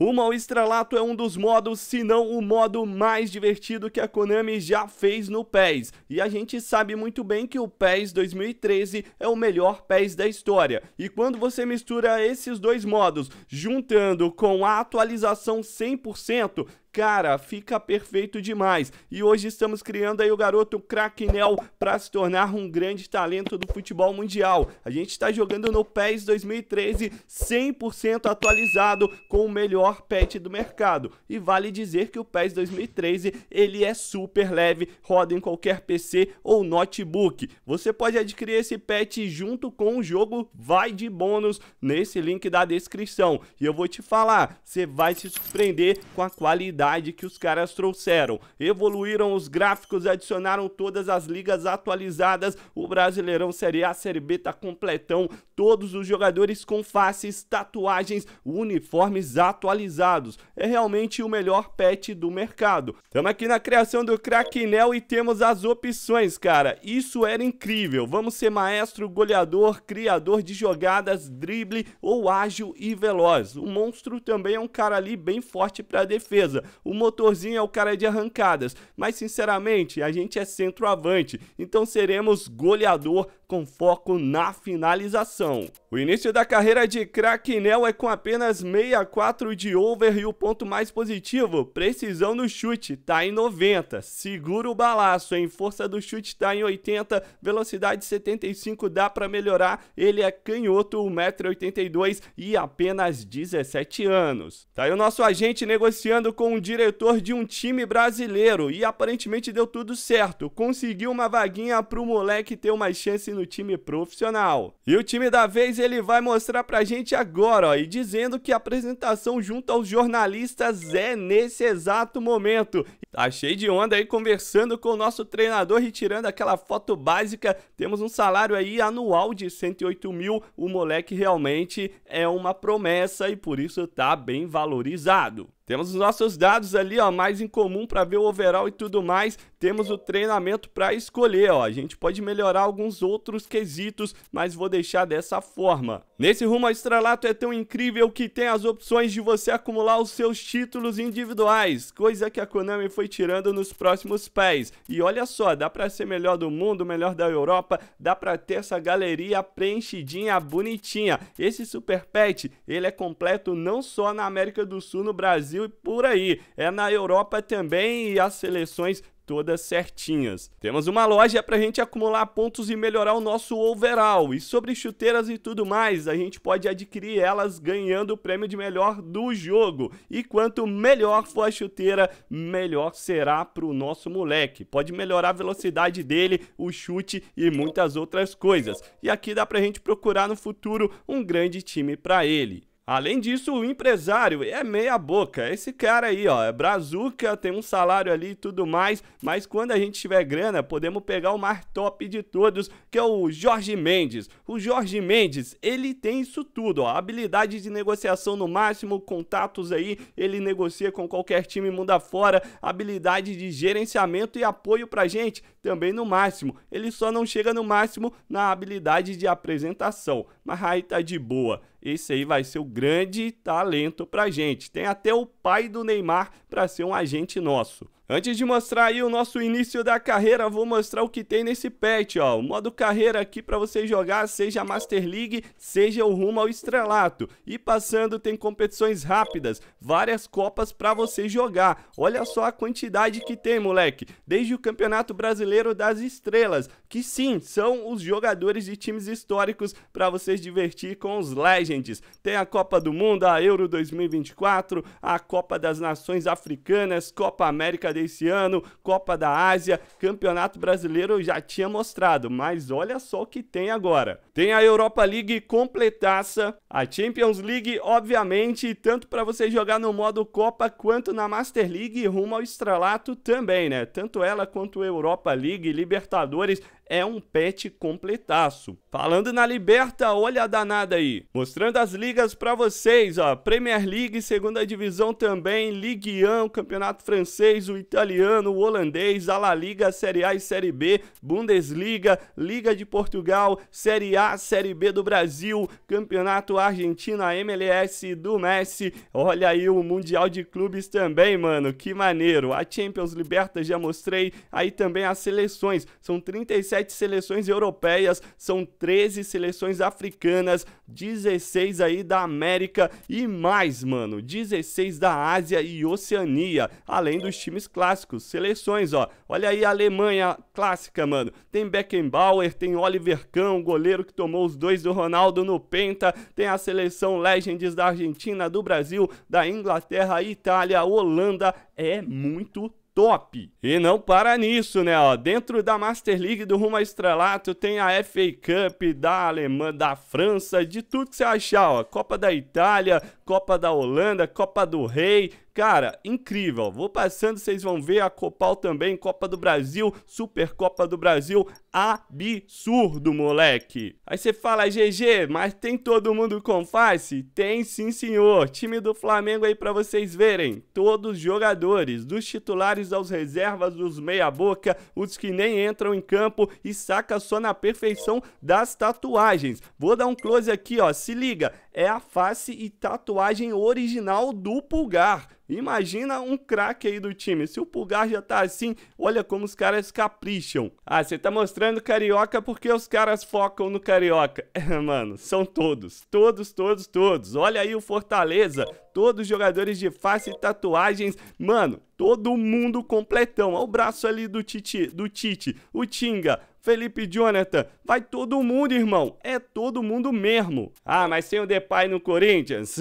O Mal Estrelato é um dos modos, se não o modo mais divertido que a Konami já fez no PES. E a gente sabe muito bem que o PES 2013 é o melhor PES da história. E quando você mistura esses dois modos, juntando com a atualização 100%, cara, fica perfeito demais. E hoje estamos criando aí o garoto Krakenel para se tornar um grande talento do futebol mundial. A gente está jogando no PES 2013 100% atualizado com o melhor pet do mercado. E vale dizer que o PES 2013 ele é super leve, roda em qualquer PC ou notebook. Você pode adquirir esse pet junto com o jogo vai de bônus nesse link da descrição. E eu vou te falar, você vai se surpreender com a qualidade que os caras trouxeram. Evoluíram os gráficos, adicionaram todas as ligas atualizadas, o Brasileirão Série A, Série B tá completão, todos os jogadores com faces, tatuagens, uniformes atualizados. É realmente o melhor pet do mercado. Estamos aqui na criação do Krakenel e temos as opções, cara. Isso era incrível. Vamos ser maestro, goleador, criador de jogadas, drible ou ágil e veloz. O monstro também é um cara ali bem forte para defesa. O motorzinho é o cara de arrancadas, mas sinceramente, a gente é centroavante, então seremos goleador com foco na finalização. O início da carreira de Krakenel é com apenas 64 de over e o ponto mais positivo, precisão no chute, tá em 90, segura o balaço, em força do chute tá em 80, velocidade 75 dá para melhorar, ele é canhoto, 1,82m e apenas 17 anos. Tá aí o nosso agente negociando com o diretor de um time brasileiro e aparentemente deu tudo certo, conseguiu uma vaguinha pro moleque ter uma chance no time profissional. E o time da vez ele vai mostrar pra gente agora, ó, e dizendo que a apresentação junto aos jornalistas é nesse exato momento. Tá cheio de onda aí conversando com o nosso treinador e tirando aquela foto básica. Temos um salário aí anual de 108 mil. O moleque realmente é uma promessa e por isso tá bem valorizado. Temos os nossos dados ali, ó, mais em comum para ver o overall e tudo mais temos o treinamento para escolher, ó. A gente pode melhorar alguns outros quesitos, mas vou deixar dessa forma. Nesse rumo ao estrelato é tão incrível que tem as opções de você acumular os seus títulos individuais, coisa que a Konami foi tirando nos próximos pés. E olha só, dá para ser melhor do mundo, melhor da Europa, dá para ter essa galeria preenchidinha, bonitinha. Esse Super Pet, ele é completo não só na América do Sul, no Brasil e por aí, é na Europa também e as seleções todas certinhas. Temos uma loja para a gente acumular pontos e melhorar o nosso overall. E sobre chuteiras e tudo mais, a gente pode adquirir elas ganhando o prêmio de melhor do jogo. E quanto melhor for a chuteira, melhor será para o nosso moleque. Pode melhorar a velocidade dele, o chute e muitas outras coisas. E aqui dá para a gente procurar no futuro um grande time para ele. Além disso, o empresário é meia boca. Esse cara aí, ó, é brazuca, tem um salário ali e tudo mais, mas quando a gente tiver grana, podemos pegar o mais top de todos, que é o Jorge Mendes. O Jorge Mendes, ele tem isso tudo, ó, habilidade de negociação no máximo, contatos aí, ele negocia com qualquer time mundo afora, habilidade de gerenciamento e apoio pra gente também no máximo. Ele só não chega no máximo na habilidade de apresentação, mas aí tá de boa esse aí vai ser o grande talento para gente. Tem até o pai do Neymar para ser um agente nosso. Antes de mostrar aí o nosso início da carreira, vou mostrar o que tem nesse patch, ó. O modo carreira aqui para você jogar, seja a Master League, seja o rumo ao estrelato. E passando tem competições rápidas, várias copas para você jogar. Olha só a quantidade que tem, moleque. Desde o Campeonato Brasileiro das Estrelas, que sim, são os jogadores de times históricos para vocês divertir com os Legends. Tem a Copa do Mundo, a Euro 2024, a Copa das Nações Africanas, Copa América desse ano, Copa da Ásia, Campeonato Brasileiro já tinha mostrado, mas olha só o que tem agora. Tem a Europa League completaça, a Champions League, obviamente, tanto para você jogar no modo Copa quanto na Master League rumo ao estrelato também, né? Tanto ela quanto a Europa League, Libertadores, é um pet completaço. Falando na Liberta, olha a danada aí. Mostrando as ligas para vocês, ó. Premier League, segunda divisão também, Ligue 1, Campeonato Francês, o italiano, o holandês, a La Liga, Série A e Série B, Bundesliga, Liga de Portugal, Série A, Série B do Brasil, Campeonato Argentino, a MLS do Messi. Olha aí o Mundial de Clubes também, mano. Que maneiro. A Champions Liberta já mostrei. Aí também as seleções. São 37 27 seleções europeias, são 13 seleções africanas, 16 aí da América e mais, mano, 16 da Ásia e Oceania, além dos times clássicos, seleções, ó. Olha aí a Alemanha clássica, mano. Tem Beckenbauer, tem Oliver Kahn, goleiro que tomou os dois do Ronaldo no Penta, tem a seleção Legends da Argentina, do Brasil, da Inglaterra, Itália, Holanda, é muito top. E não para nisso, né? Ó, dentro da Master League do Rumo ao Estrelato tem a FA Cup da Alemanha, da França, de tudo que você achar, ó. Copa da Itália, Copa da Holanda, Copa do Rei, Cara, incrível. Vou passando, vocês vão ver a Copal também, Copa do Brasil, Supercopa do Brasil, absurdo, moleque. Aí você fala, GG, mas tem todo mundo com face? Tem sim, senhor. Time do Flamengo aí para vocês verem. Todos os jogadores, dos titulares aos reservas, dos meia-boca, os que nem entram em campo e saca só na perfeição das tatuagens. Vou dar um close aqui, ó. Se liga, é a face e tatuagem original do Pulgar. Imagina um craque aí do time. Se o Pulgar já tá assim, olha como os caras capricham. Ah, você tá mostrando carioca porque os caras focam no carioca. É, mano, são todos. Todos, todos, todos. Olha aí o Fortaleza. Todos jogadores de face e tatuagens. Mano, todo mundo completão. Olha o braço ali do Tite, do Tite, o Tinga, Felipe Jonathan, vai todo mundo, irmão. É todo mundo mesmo. Ah, mas tem o Depay no Corinthians?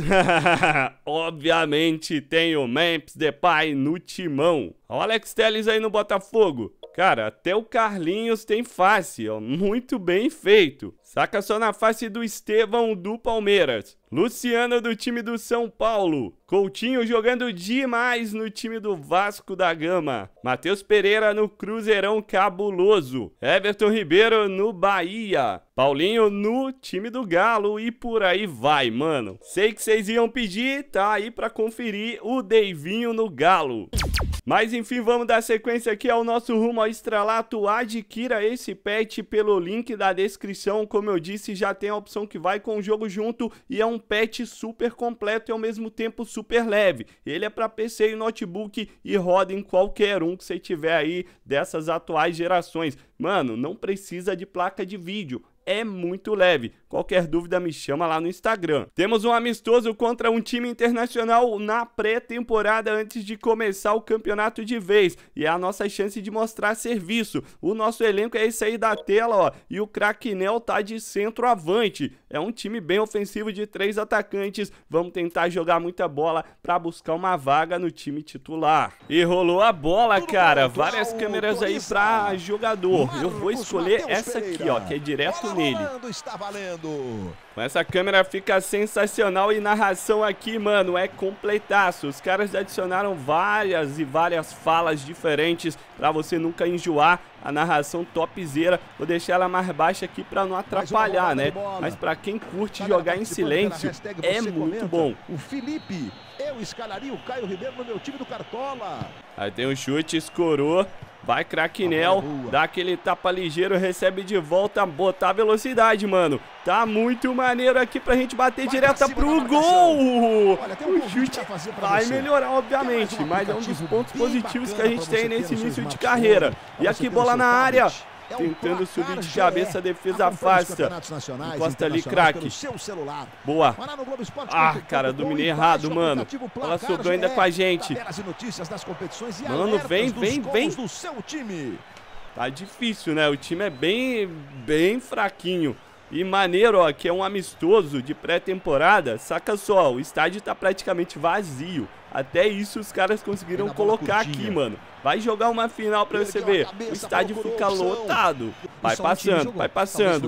Obviamente tem o Memphis Depay no timão. Olha o Alex Telles aí no Botafogo. Cara, até o Carlinhos tem face, ó, muito bem feito. Saca só na face do Estevão do Palmeiras. Luciano do time do São Paulo. Coutinho jogando demais no time do Vasco da Gama. Matheus Pereira no Cruzeirão cabuloso. Everton Ribeiro no Bahia. Paulinho no time do Galo e por aí vai, mano. Sei que vocês iam pedir, tá aí pra conferir o Deivinho no Galo. Mas enfim, vamos dar sequência aqui ao nosso rumo ao estralato. Adquira esse pet pelo link da descrição. Como eu disse, já tem a opção que vai com o jogo junto e é um pet super completo e ao mesmo tempo super leve. Ele é para PC e notebook e roda em qualquer um que você tiver aí dessas atuais gerações. Mano, não precisa de placa de vídeo é muito leve. Qualquer dúvida me chama lá no Instagram. Temos um amistoso contra um time internacional na pré-temporada antes de começar o campeonato de vez. E é a nossa chance de mostrar serviço. O nosso elenco é esse aí da tela, ó. E o Cracknell tá de centroavante. É um time bem ofensivo de três atacantes. Vamos tentar jogar muita bola para buscar uma vaga no time titular. E rolou a bola, cara. Várias câmeras aí para jogador. Eu vou escolher essa aqui, ó, que é direto nele. Está valendo. Mas essa câmera fica sensacional e narração aqui, mano, é completaço. Os caras adicionaram várias e várias falas diferentes para você nunca enjoar. A narração topzera. Vou deixar ela mais baixa aqui para não atrapalhar, né? Mas para quem curte jogar em silêncio, é muito bom. O Felipe, eu escalaria o Caio Ribeiro no meu time do Cartola. Aí tem um chute, escorou. Vai Craquinel, dá aquele tapa ligeiro, recebe de volta, botar velocidade, mano. Tá muito maneiro aqui pra gente bater vai direta pro gol. Olha, um o chute vai você. melhorar, obviamente, um mas é um dos pontos positivos que a gente tem nesse início de carreira. E aqui bola na área. É tentando subir de cabeça, a é defesa afasta. costa ali, craque. Boa. Ah, cara, dominei errado, mano. Ela sobrou ainda com a gente. Mano, vem, vem, vem. Tá difícil, né? O time é bem, bem fraquinho. E maneiro, ó, que é um amistoso de pré-temporada. Saca só, o estádio tá praticamente vazio. Até isso os caras conseguiram colocar curtinha. aqui, mano. Vai jogar uma final pra você ver. o estádio fica opção. lotado. Vai passando, vai passando.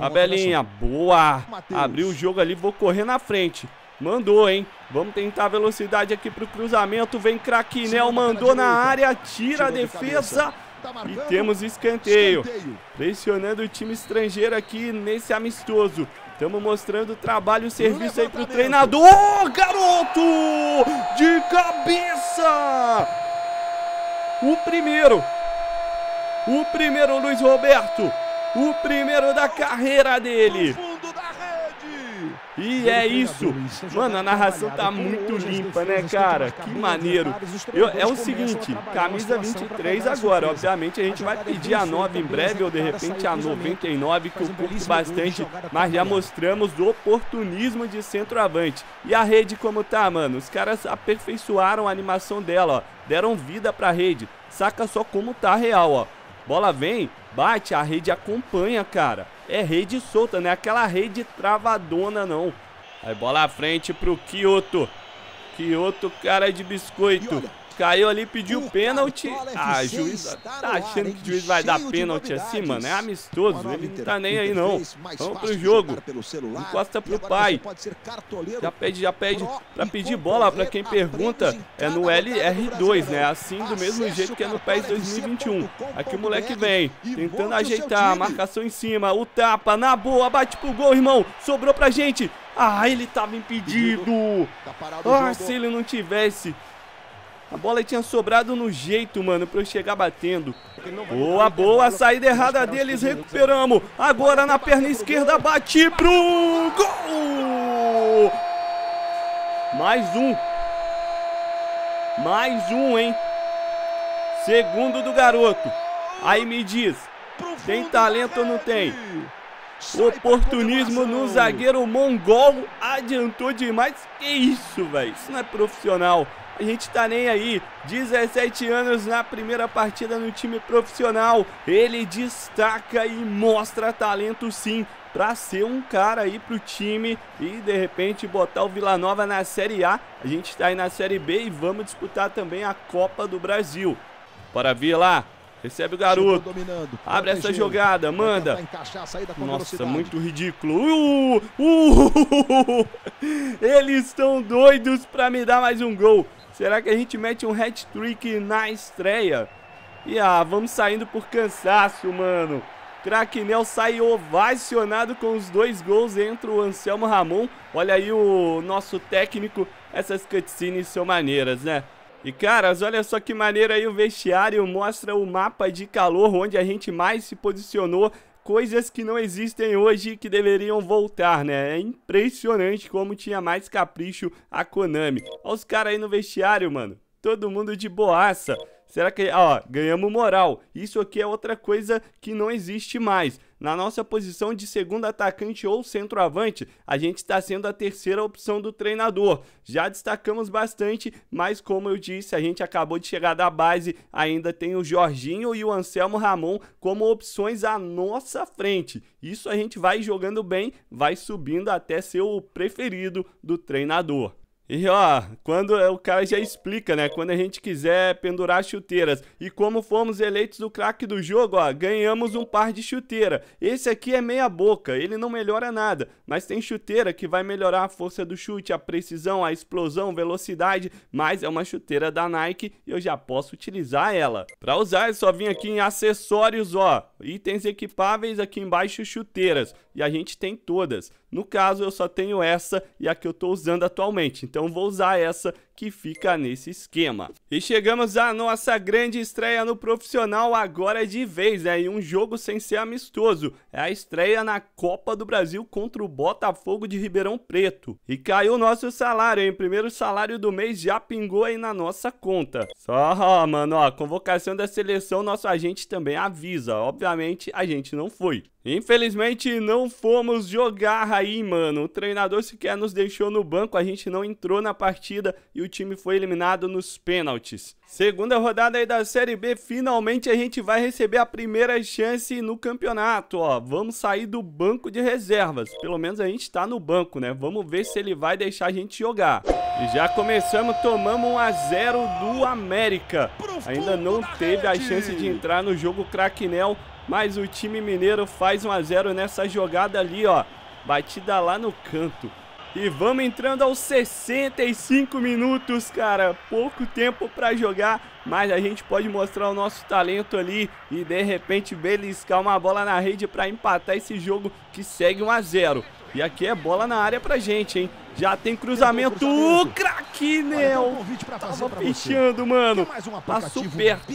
Tabelinha, boa. Mateus. Abriu o jogo ali, vou correr na frente. Mandou, hein? Vamos tentar a velocidade aqui pro cruzamento. Vem Craquinel, mandou na área, tira Tirou a defesa. De Tá e temos escanteio. escanteio. Pressionando o time estrangeiro aqui nesse amistoso. Estamos mostrando o trabalho e o serviço aí pro treinador. Oh, garoto! De cabeça! O primeiro. O primeiro, Luiz Roberto. O primeiro da carreira dele. E é isso. É mano, a narração tá muito limpa, né, cara? Que maneiro. Eu, é o seguinte, camisa 23 agora. Obviamente a gente vai pedir a 9 em breve, ou de repente a 99, que eu curto bastante. Mas já mostramos o oportunismo de centroavante. E a rede como tá, mano? Os caras aperfeiçoaram a animação dela, ó. Deram vida pra rede. Saca só como tá real, ó. Bola vem, bate, a rede acompanha, cara é rede solta, né? Aquela rede travadona, não. Aí bola à frente pro Kyoto. Kyoto, cara de biscoito. Caiu ali, pediu o pênalti. Ah, juiz tá achando que o juiz vai dar pênalti assim, mano. É amistoso, ele não tá nem aí não. Vamos pro jogo. Encosta pro pai. Já pede, já pede. Pra pedir bola, pra quem pergunta, é no LR2, né? Assim do mesmo jeito que é no PES 2021. Aqui o moleque vem, tentando ajeitar, marcação em cima, o tapa, na boa, bate pro gol, irmão. Sobrou pra gente. Ah, ele tava impedido. Tá ah, se ele não tivesse a bola tinha sobrado no jeito, mano, pra eu chegar batendo. Boa, boa, saída errada deles, recuperamos. Agora na perna esquerda, bati pro gol! Mais um. Mais um, hein? Segundo do garoto. Aí me diz, tem talento ou não tem? Oportunismo no zagueiro mongol adiantou demais. Que isso, velho? Isso não é profissional a gente tá nem aí. 17 anos na primeira partida no time profissional. Ele destaca e mostra talento sim para ser um cara aí pro time e de repente botar o Vila Nova na Série A. A gente tá aí na Série B e vamos disputar também a Copa do Brasil. Bora Vila, Recebe o garoto. Abre essa jogada, manda. Nossa, muito ridículo. Uh, uh, uh, Eles estão doidos para me dar mais um gol. Será que a gente mete um hat-trick na estreia? E ah, vamos saindo por cansaço, mano. Krakenel sai ovacionado com os dois gols, entra o Anselmo Ramon. Olha aí o nosso técnico, essas cutscenes são maneiras, né? E caras, olha só que maneira aí o vestiário mostra o mapa de calor onde a gente mais se posicionou coisas que não existem hoje que deveriam voltar, né? É impressionante como tinha mais capricho a Konami. Olha os caras aí no vestiário, mano. Todo mundo de boaça. Será que. Ó, ganhamos moral. Isso aqui é outra coisa que não existe mais. Na nossa posição de segundo atacante ou centroavante, a gente está sendo a terceira opção do treinador. Já destacamos bastante, mas como eu disse, a gente acabou de chegar da base, ainda tem o Jorginho e o Anselmo Ramon como opções à nossa frente. Isso a gente vai jogando bem, vai subindo até ser o preferido do treinador. E ó, quando o cara já explica, né? Quando a gente quiser pendurar chuteiras. E como fomos eleitos o craque do jogo, ó, ganhamos um par de chuteira. Esse aqui é meia boca, ele não melhora nada, mas tem chuteira que vai melhorar a força do chute, a precisão, a explosão, velocidade, mas é uma chuteira da Nike e eu já posso utilizar ela. Para usar é só vir aqui em acessórios, ó, itens equipáveis aqui embaixo chuteiras e a gente tem todas. No caso, eu só tenho essa e a que eu estou usando atualmente. Então, vou usar essa que fica nesse esquema. E chegamos à nossa grande estreia no profissional agora é de vez, né? Em um jogo sem ser amistoso. É a estreia na Copa do Brasil contra o Botafogo de Ribeirão Preto. E caiu o nosso salário, hein? Primeiro salário do mês já pingou aí na nossa conta. Só, mano, ó, convocação da seleção, nosso agente também avisa. Obviamente, a gente não foi. Infelizmente não fomos jogar aí, mano. O treinador sequer nos deixou no banco, a gente não entrou na partida e o time foi eliminado nos pênaltis. Segunda rodada aí da Série B, finalmente a gente vai receber a primeira chance no campeonato, ó. Vamos sair do banco de reservas. Pelo menos a gente tá no banco, né? Vamos ver se ele vai deixar a gente jogar. E já começamos, tomamos 1 a 0 do América. Ainda não teve a chance de entrar no jogo craquenel, mas o time mineiro faz 1 a 0 nessa jogada ali, ó. Batida lá no canto. E vamos entrando aos 65 minutos, cara. Pouco tempo para jogar, mas a gente pode mostrar o nosso talento ali e de repente beliscar uma bola na rede para empatar esse jogo que segue 1 a 0. E aqui é bola na área pra gente, hein? Já tem cruzamento. O craque, Nel! Tava fechando, mano. Um tá perto.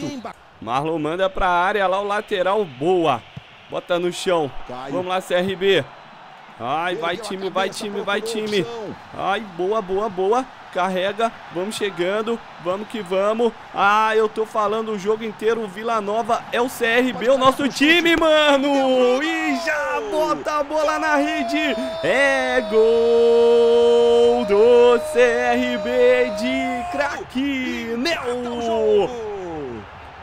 Marlon manda pra área lá o lateral. Boa. Bota no chão. Vamos lá, CRB. Ai, vai time, vai time, vai time. Ai, boa, boa, boa. Carrega, vamos chegando, vamos que vamos. Ah, eu tô falando o jogo inteiro, Vila Nova é o CRB, o nosso time, mano. E já bota a bola na rede. É gol do CRB de craque, meu.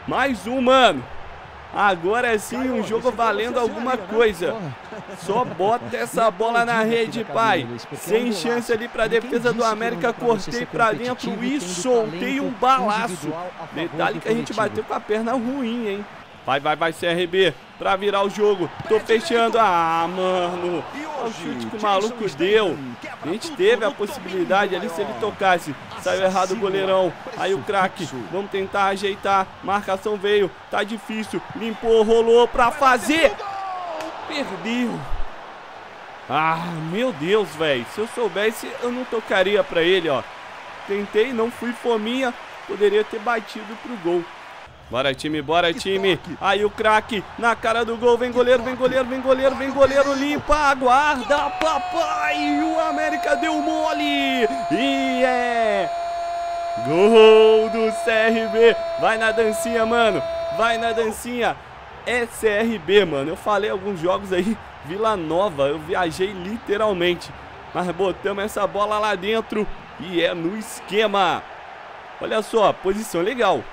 Mais um, mano. Agora sim, um jogo valendo alguma né? coisa. Só bota essa bola na rede, pai. Sem é chance ali para a defesa do América. Cortei para dentro e soltei um balaço. Detalhe que a gente bateu com a perna ruim, hein? Vai, vai, vai, CRB, pra virar o jogo. Tô fechando. Ah, mano. Olha o chute que o maluco deu. A gente teve a possibilidade ali se ele tocasse. Saiu errado o goleirão. Aí o craque. Vamos tentar ajeitar. Marcação veio. Tá difícil. Limpou, rolou pra fazer. Perdeu. Ah, meu Deus, velho. Se eu soubesse, eu não tocaria pra ele, ó. Tentei, não fui fominha. Poderia ter batido pro gol. Bora time, bora time. Aí o craque na cara do gol. Vem goleiro, vem goleiro, vem goleiro, vem goleiro. Limpa, aguarda, papai. O América deu mole. E é gol do CRB. Vai na dancinha, mano. Vai na dancinha. É CRB, mano. Eu falei alguns jogos aí. Vila Nova, eu viajei literalmente. Mas botamos essa bola lá dentro e é no esquema. Olha só, posição legal.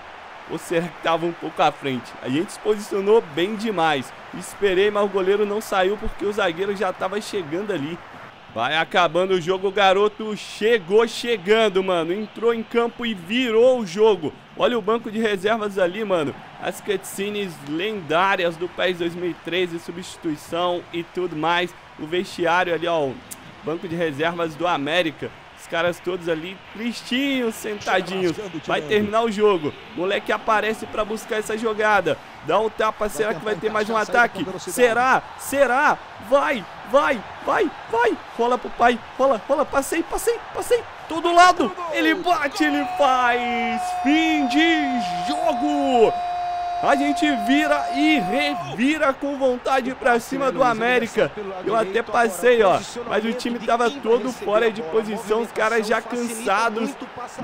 Ou será que estava um pouco à frente? A gente se posicionou bem demais. Esperei, mas o goleiro não saiu porque o zagueiro já estava chegando ali. Vai acabando o jogo, o garoto chegou chegando, mano. Entrou em campo e virou o jogo. Olha o banco de reservas ali, mano. As cutscenes lendárias do PES 2013, substituição e tudo mais. O vestiário ali, ó, banco de reservas do América. Os caras todos ali tristinhos, sentadinhos. Vai terminar o jogo. Moleque aparece para buscar essa jogada. Dá o um tapa, será que vai ter mais um ataque? Será? Será? Vai, vai, vai, vai. Rola pro pai, rola, rola, passei, passei, passei. Todo lado. Ele bate, ele faz. Fim de jogo. A gente vira e revira com vontade para cima do América. Eu até passei, ó, mas o time tava todo fora de posição, os caras já cansados.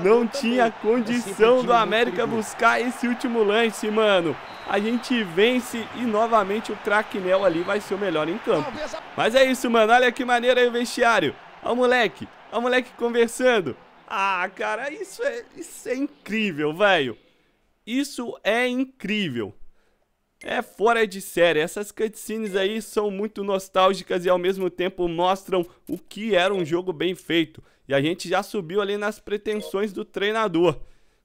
Não tinha condição do América buscar esse último lance, mano a gente vence e novamente o Cracknell ali vai ser o melhor em campo. Mas é isso, mano. Olha que maneira aí o vestiário. Olha o moleque. Olha o moleque conversando. Ah, cara, isso é, isso é incrível, velho. Isso é incrível. É fora de série. Essas cutscenes aí são muito nostálgicas e ao mesmo tempo mostram o que era um jogo bem feito. E a gente já subiu ali nas pretensões do treinador.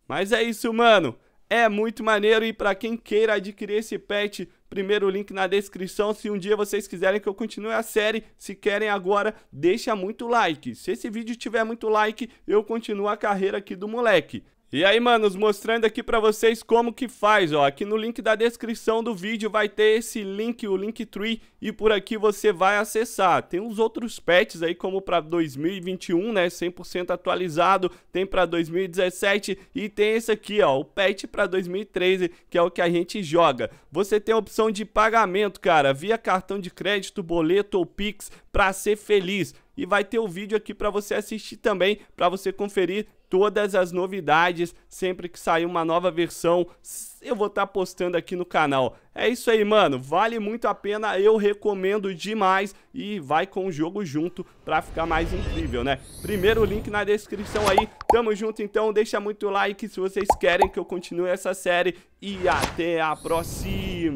Mas é isso, mano. É muito maneiro e para quem queira adquirir esse pet, primeiro link na descrição. Se um dia vocês quiserem que eu continue a série, se querem agora, deixa muito like. Se esse vídeo tiver muito like, eu continuo a carreira aqui do moleque. E aí, manos, mostrando aqui pra vocês como que faz, ó. Aqui no link da descrição do vídeo vai ter esse link, o Linktree, e por aqui você vai acessar. Tem os outros patches aí, como pra 2021, né, 100% atualizado, tem pra 2017 e tem esse aqui, ó, o patch pra 2013, que é o que a gente joga. Você tem a opção de pagamento, cara, via cartão de crédito, boleto ou Pix, pra ser feliz e vai ter o vídeo aqui para você assistir também, para você conferir todas as novidades. Sempre que sair uma nova versão, eu vou estar tá postando aqui no canal. É isso aí, mano. Vale muito a pena, eu recomendo demais. E vai com o jogo junto pra ficar mais incrível, né? Primeiro link na descrição aí. Tamo junto, então. Deixa muito like se vocês querem que eu continue essa série. E até a próxima!